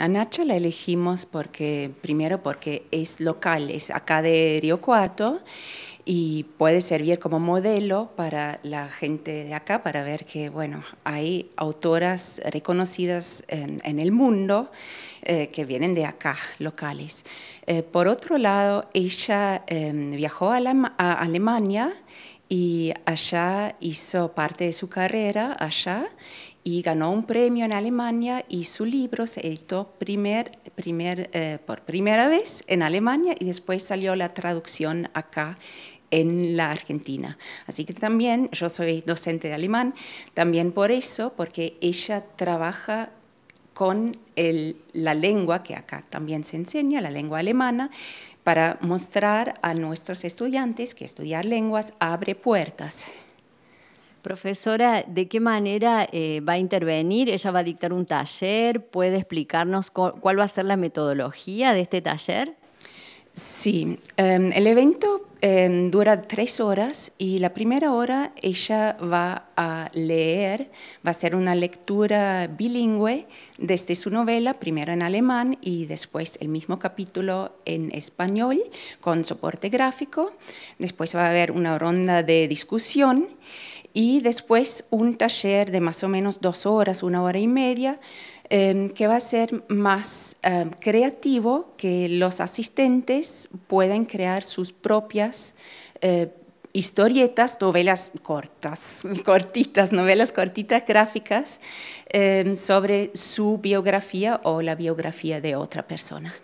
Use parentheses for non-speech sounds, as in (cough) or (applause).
A Nacha la elegimos porque, primero porque es local, es acá de Río Cuarto y puede servir como modelo para la gente de acá para ver que, bueno, hay autoras reconocidas en, el mundo eh, que vienen de acá, locales. Eh, por otro lado, ella em, viajó a, a Alemania y allá hizo parte de su carrera allá y ganó un premio en Alemania y su libro se editó eh, por primera vez en Alemania y después salió la traducción acá en la Argentina. Así que también yo soy docente de alemán, también por eso, porque ella trabaja con la lengua que acá también se enseña, la lengua alemana, para mostrar a nuestros estudiantes que estudiar lenguas abre puertas. Profesora, ¿de qué manera eh, va a intervenir? ¿Ella va a dictar un taller? ¿Puede explicarnos cuál va a ser la metodología de este taller? Sí, em, el evento em, dura tres horas y la primera hora ella va a leer, va a ser una lectura bilingüe desde su novela, primero en alemán y después el mismo capítulo en español con soporte gráfico. Después va a haber una ronda de discusión y después un taller de más o menos dos horas, una hora y media, em, que va a ser más em, creativo, que los asistentes puedan crear sus propias eh, historietas, novelas cortas, (laughs) cortitas, novelas cortitas gráficas em, sobre su biografía o la biografía de otra persona.